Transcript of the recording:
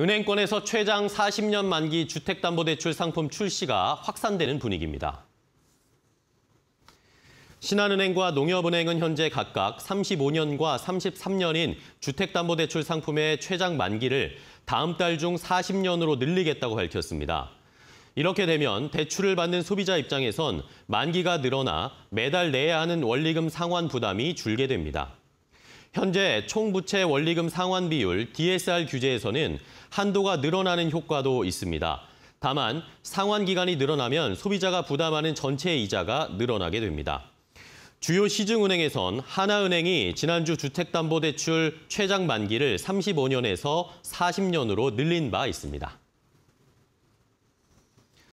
은행권에서 최장 40년 만기 주택담보대출 상품 출시가 확산되는 분위기입니다. 신한은행과 농협은행은 현재 각각 35년과 33년인 주택담보대출 상품의 최장 만기를 다음 달 중 40년으로 늘리겠다고 밝혔습니다. 이렇게 되면 대출을 받는 소비자 입장에선 만기가 늘어나 매달 내야 하는 원리금 상환 부담이 줄게 됩니다. 현재 총부채 원리금 상환 비율 DSR 규제에서는 한도가 늘어나는 효과도 있습니다. 다만 상환 기간이 늘어나면 소비자가 부담하는 전체 이자가 늘어나게 됩니다. 주요 시중은행에선 하나은행이 지난주 주택담보대출 최장 만기를 35년에서 40년으로 늘린 바 있습니다.